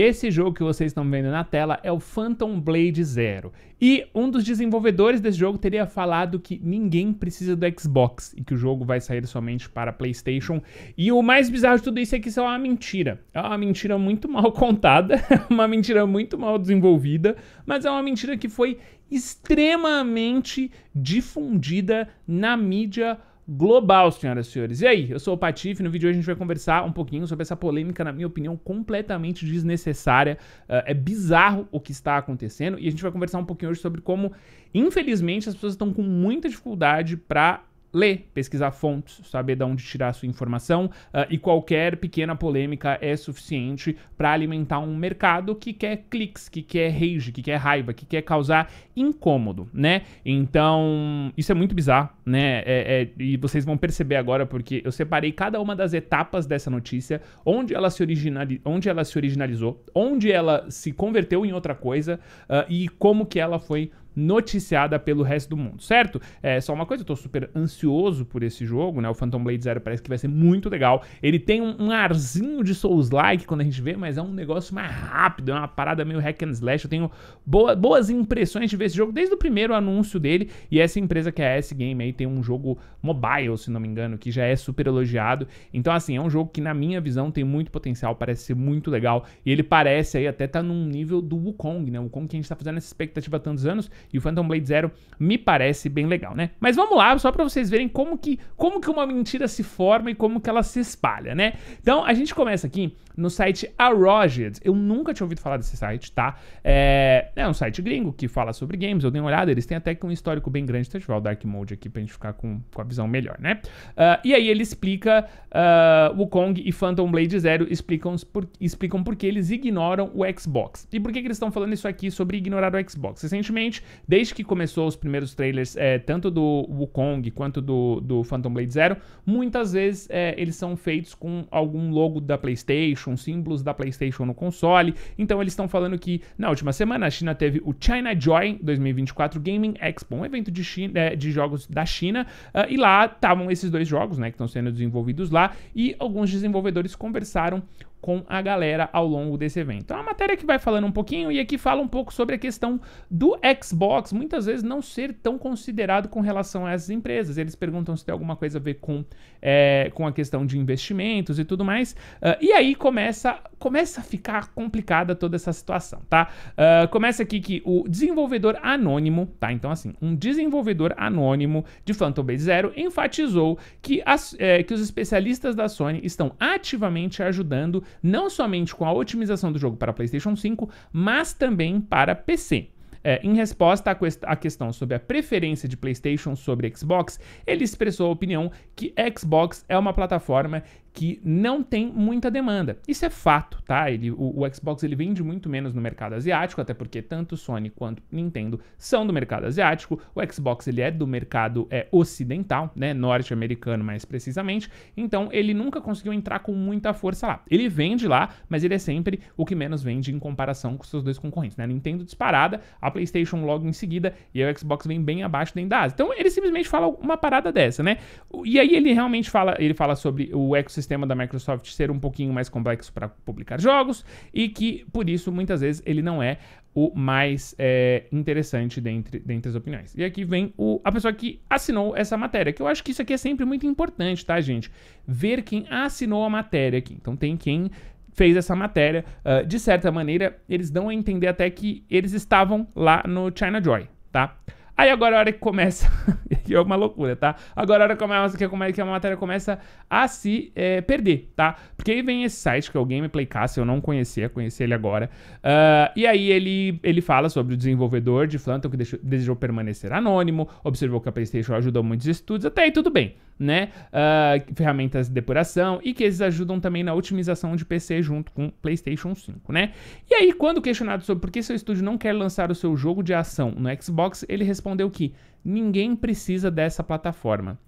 Esse jogo que vocês estão vendo na tela é o Phantom Blade Zero. E um dos desenvolvedores desse jogo teria falado que ninguém precisa do Xbox e que o jogo vai sair somente para PlayStation. E o mais bizarro de tudo isso é que isso é uma mentira. É uma mentira muito mal contada, uma mentira muito mal desenvolvida, mas é uma mentira que foi extremamente difundida na mídia global, senhoras e senhores. E aí, eu sou o Patife, no vídeo de hoje a gente vai conversar um pouquinho sobre essa polêmica, na minha opinião, completamente desnecessária. Uh, é bizarro o que está acontecendo e a gente vai conversar um pouquinho hoje sobre como, infelizmente, as pessoas estão com muita dificuldade para ler, pesquisar fontes, saber de onde tirar a sua informação uh, e qualquer pequena polêmica é suficiente para alimentar um mercado que quer cliques, que quer rage, que quer raiva, que quer causar incômodo, né? Então, isso é muito bizarro, né? É, é, e vocês vão perceber agora, porque eu separei cada uma das etapas dessa notícia, onde ela se, originali onde ela se originalizou, onde ela se converteu em outra coisa uh, e como que ela foi noticiada pelo resto do mundo, certo? É só uma coisa, eu tô super ansioso por esse jogo, né? O Phantom Blade Zero parece que vai ser muito legal. Ele tem um, um arzinho de Souls-like quando a gente vê, mas é um negócio mais rápido, é uma parada meio hack and slash. Eu tenho boa, boas impressões de ver esse jogo desde o primeiro anúncio dele. E essa empresa que é a S-Game aí tem um jogo mobile, se não me engano, que já é super elogiado. Então, assim, é um jogo que, na minha visão, tem muito potencial, parece ser muito legal. E ele parece aí até tá num nível do Wukong, né? O Wukong que a gente tá fazendo essa expectativa há tantos anos. E o Phantom Blade Zero me parece bem legal, né? Mas vamos lá, só para vocês verem como que, como que uma mentira se forma e como que ela se espalha, né? Então, a gente começa aqui no site Arroged. Eu nunca tinha ouvido falar desse site, tá? É, é um site gringo que fala sobre Games, eu dei uma olhada, eles têm até que um histórico bem grande. Deixa eu ativar o Dark Mode aqui pra gente ficar com, com a visão melhor, né? Uh, e aí ele explica, uh, Wukong e Phantom Blade Zero explicam por, explicam por que eles ignoram o Xbox. E por que, que eles estão falando isso aqui sobre ignorar o Xbox? Recentemente, desde que começou os primeiros trailers, é, tanto do Wukong quanto do, do Phantom Blade Zero, muitas vezes é, eles são feitos com algum logo da PlayStation, símbolos da PlayStation no console. Então eles estão falando que na última semana a China teve o China Joy 2024 Gaming Expo, um evento de, China, é, de jogos da China. Uh, e lá estavam esses dois jogos, né, que estão sendo desenvolvidos lá. E alguns desenvolvedores conversaram com a galera ao longo desse evento. Então, é uma matéria que vai falando um pouquinho e aqui fala um pouco sobre a questão do Xbox muitas vezes não ser tão considerado com relação a essas empresas. Eles perguntam se tem alguma coisa a ver com, é, com a questão de investimentos e tudo mais. Uh, e aí começa, começa a ficar complicada toda essa situação, tá? Uh, começa aqui que o desenvolvedor anônimo, tá? Então, assim, um desenvolvedor anônimo de Phantom Base Zero enfatizou que, as, é, que os especialistas da Sony estão ativamente ajudando não somente com a otimização do jogo para PlayStation 5, mas também para PC. É, em resposta à, quest à, questão sobre a preferência de PlayStation sobre Xbox, ele expressou a opinião que Xbox é uma plataforma que não tem muita demanda. Isso é fato, tá? Ele, o, o, Xbox ele vende muito menos no mercado asiático, até porque tanto Sony quanto Nintendo são do mercado asiático. O Xbox ele é do mercado é, ocidental, né, norte-americano mais precisamente. Então ele nunca conseguiu entrar com muita força lá. Ele vende lá, mas ele é sempre o que menos vende em comparação com seus dois concorrentes. Né? Nintendo disparada, a PlayStation logo em seguida e o Xbox vem bem abaixo dentro da Ásia. Então ele simplesmente fala uma parada dessa, né? E aí ele realmente fala, ele fala sobre o ecossistema sistema da Microsoft ser um pouquinho mais complexo para publicar jogos e que, por isso, muitas vezes ele não é o mais é, interessante dentre, dentre as opiniões. E aqui vem o, a pessoa que assinou essa matéria, que eu acho que isso aqui é sempre muito importante, tá, gente? Ver quem assinou a matéria aqui. Então tem quem fez essa matéria. Uh, de certa maneira, eles dão a entender até que eles estavam lá no China Joy, tá? Aí agora a hora que começa. que é uma loucura, tá? Agora a hora que, começa, que, a matéria começa a se é, perder, tá? Porque aí vem esse site que é o Gameplay Castle, eu não conhecia, conheci ele agora. Uh, e aí ele, ele fala sobre o desenvolvedor de Phantom que deixou, desejou permanecer anônimo, observou que a PlayStation ajudou muitos estudos, até aí tudo bem, né? Uh, ferramentas de depuração e que eles ajudam também na otimização de PC junto com PlayStation 5, né? E aí, quando questionado sobre por que seu estúdio não quer lançar o seu jogo de ação no Xbox, ele responde respondeu que ninguém precisa dessa plataforma.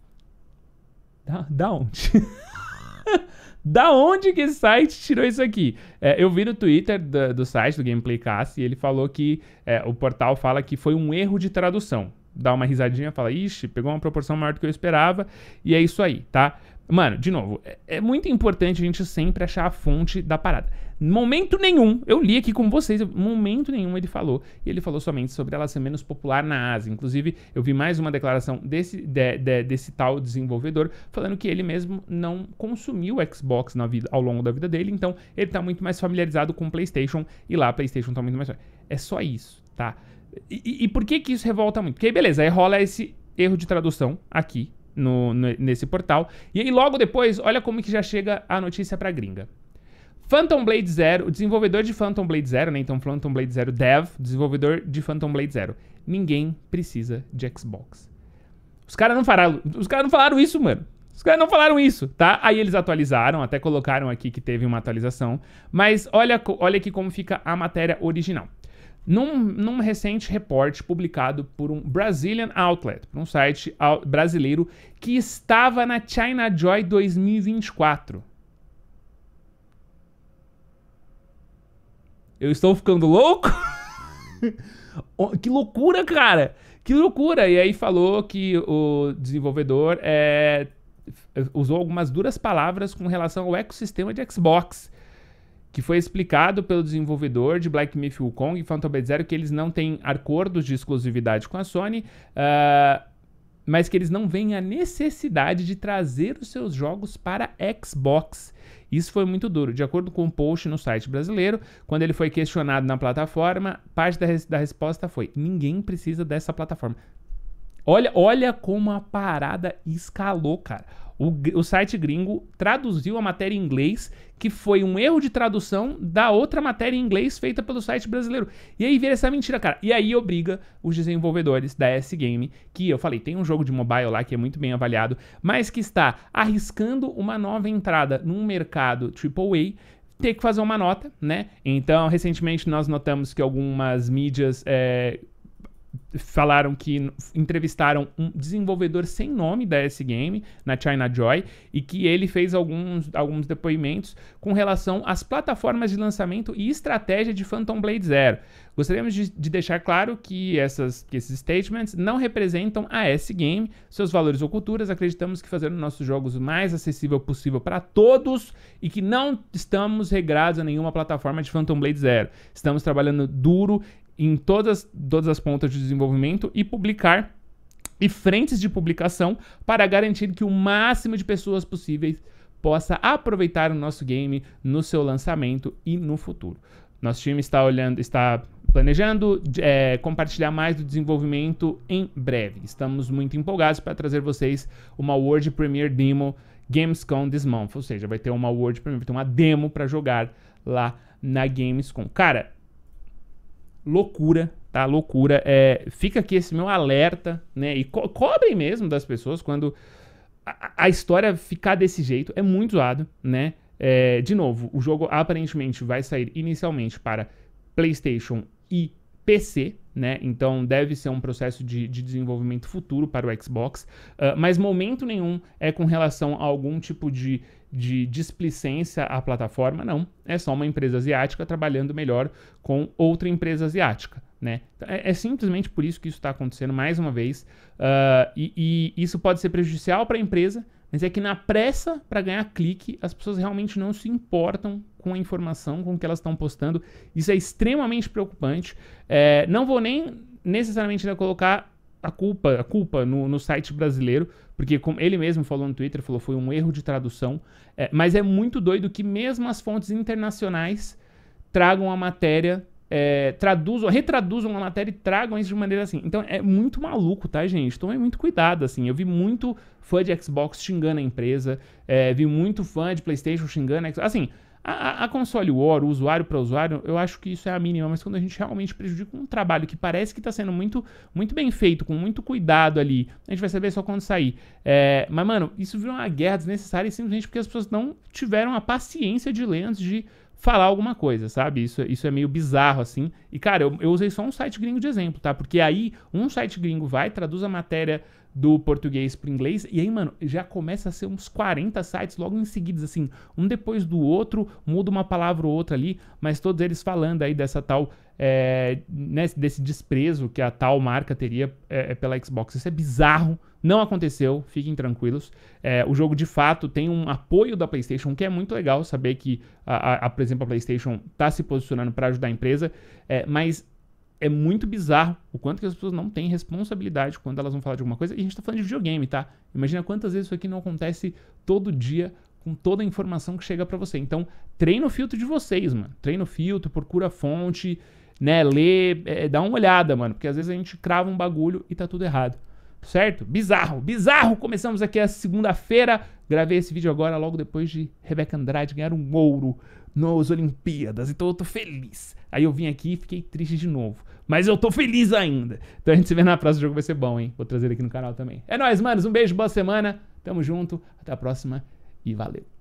Da, da onde? da onde que esse site tirou isso aqui? É, eu vi no Twitter do, do, site do Gameplay Cast e ele falou que é, o portal fala que foi um erro de tradução. Dá uma risadinha, fala, ixi, pegou uma proporção maior do que eu esperava, e é isso aí, tá? Mano, de novo, é, é muito importante a gente sempre achar a fonte da parada. Momento nenhum, eu li aqui com vocês, momento nenhum ele falou. E ele falou somente sobre ela ser menos popular na Ásia. Inclusive, eu vi mais uma declaração desse, de, de, desse tal desenvolvedor falando que ele mesmo não consumiu Xbox na vida, ao longo da vida dele, então ele está muito mais familiarizado com o PlayStation e lá a PlayStation está muito mais. É só isso, tá? E, e, e, por que que isso revolta muito? Porque aí, beleza, aí rola esse erro de tradução aqui no, no, nesse portal. E aí, logo depois, olha como que já chega a notícia pra gringa. Phantom Blade Zero, o desenvolvedor de Phantom Blade Zero, né? Então, Phantom Blade Zero Dev, desenvolvedor de Phantom Blade Zero. Ninguém precisa de Xbox. Os caras não falaram, os caras não falaram isso, mano. Os caras não falaram isso, tá? Aí eles atualizaram, até colocaram aqui que teve uma atualização. Mas olha, olha aqui como fica a matéria original. Num, num recente reporte publicado por um Brazilian Outlet, por um site brasileiro que estava na China Joy 2024. Eu estou ficando louco? Oh, que loucura, cara! Que loucura! E aí falou que o desenvolvedor é, usou algumas duras palavras com relação ao ecossistema de Xbox, que foi explicado pelo desenvolvedor de Black Myth Wukong e Phantom Zero que eles não têm acordos de exclusividade com a Sony. Uh, mas que eles não veem a necessidade de trazer os seus jogos para Xbox. Isso foi muito duro. De acordo com um post no site brasileiro, quando ele foi questionado na plataforma, parte da, res da resposta foi: ninguém precisa dessa plataforma. Olha, olha como a parada escalou, cara. O, o, site gringo traduziu a matéria em inglês, que foi um erro de tradução da outra matéria em inglês feita pelo site brasileiro. E aí vira essa mentira, cara. E aí obriga os desenvolvedores da S-Game, que eu falei, tem um jogo de mobile lá que é muito bem avaliado, mas que está arriscando uma nova entrada num mercado AAA, ter que fazer uma nota, né? Então, recentemente nós notamos que algumas mídias é, falaram que entrevistaram um desenvolvedor sem nome da S-Game, na China Joy, e que ele fez alguns, alguns depoimentos com relação às plataformas de lançamento e estratégia de Phantom Blade Zero. Gostaríamos de, de deixar claro que, essas, que esses statements não representam a S-Game, seus valores ou culturas. Acreditamos que fazemos nossos jogos o mais acessível possível para todos e que não estamos regrados a nenhuma plataforma de Phantom Blade Zero. Estamos trabalhando duro em todas, todas as pontas de desenvolvimento e publicar e frentes de publicação para garantir que o máximo de pessoas possíveis possa aproveitar o nosso game no seu lançamento e no futuro. Nosso time está olhando, está planejando é, compartilhar mais do desenvolvimento em breve. Estamos muito empolgados para trazer vocês uma World Premiere Demo Gamescom this month, ou seja, vai ter uma World Premiere, vai ter uma demo para jogar lá na Gamescom. Cara, loucura, tá? Loucura. É, fica aqui esse meu alerta, né? E co cobrem mesmo das pessoas quando a, a, história ficar desse jeito. É muito zoado, né? É, de novo, o jogo aparentemente vai sair inicialmente para PlayStation e PC, né? Então deve ser um processo de, de desenvolvimento futuro para o Xbox, uh, mas momento nenhum é com relação a algum tipo de, de displicência à plataforma, não. É só uma empresa asiática trabalhando melhor com outra empresa asiática. Né? Então, é, é simplesmente por isso que isso está acontecendo mais uma vez, uh, e, e isso pode ser prejudicial para a empresa, mas é que na pressa para ganhar clique, as pessoas realmente não se importam com a informação, com o que elas estão postando. Isso é extremamente preocupante. É, não vou nem necessariamente ainda né, colocar a culpa, a culpa no, no, site brasileiro, porque como ele mesmo falou no Twitter, falou foi um erro de tradução. É, mas é muito doido que mesmo as fontes internacionais tragam a matéria é, traduzam, retraduzam uma matéria e tragam isso de maneira assim. Então é muito maluco, tá, gente? Tomem muito cuidado, assim. Eu vi muito fã de Xbox xingando a empresa, é, vi muito fã de PlayStation xingando a Xbox. Assim, a, a, console war, o usuário para usuário, eu acho que isso é a mínima, mas quando a gente realmente prejudica um trabalho que parece que está sendo muito, muito bem feito, com muito cuidado ali, a gente vai saber só quando sair. É, mas, mano, isso virou uma guerra desnecessária simplesmente porque as pessoas não tiveram a paciência de ler antes de falar alguma coisa, sabe? Isso, isso é meio bizarro, assim. E, cara, eu, eu usei só um site gringo de exemplo, tá? Porque aí um site gringo vai, traduz a matéria do português para inglês, e aí, mano, já começa a ser uns 40 sites logo em seguida, assim, um depois do outro, muda uma palavra ou outra ali, mas todos eles falando aí dessa tal, é, né, desse desprezo que a tal marca teria é, é pela Xbox. Isso é bizarro, não aconteceu, fiquem tranquilos. É, o jogo de fato tem um apoio da PlayStation, que é muito legal saber que, a, a por exemplo, a PlayStation está se posicionando para ajudar a empresa, é, mas é muito bizarro o quanto que as pessoas não têm responsabilidade quando elas vão falar de alguma coisa. E a gente está falando de videogame, tá? Imagina quantas vezes isso aqui não acontece todo dia com toda a informação que chega para você. Então, treina o filtro de vocês, mano. Treina o filtro, procura a fonte, né? Lê, é, dá uma olhada, mano. Porque às vezes a gente crava um bagulho e tá tudo errado certo? Bizarro, bizarro. Começamos aqui a segunda-feira. Gravei esse vídeo agora, logo depois de Rebeca Andrade ganhar um ouro nas Olimpíadas. Então eu tô feliz. Aí eu vim aqui e fiquei triste de novo. Mas eu tô feliz ainda. Então a gente se vê na próxima. O jogo vai ser bom, hein? Vou trazer aqui no canal também. É nóis, manos. Um beijo, boa semana. Tamo junto. Até a próxima e valeu.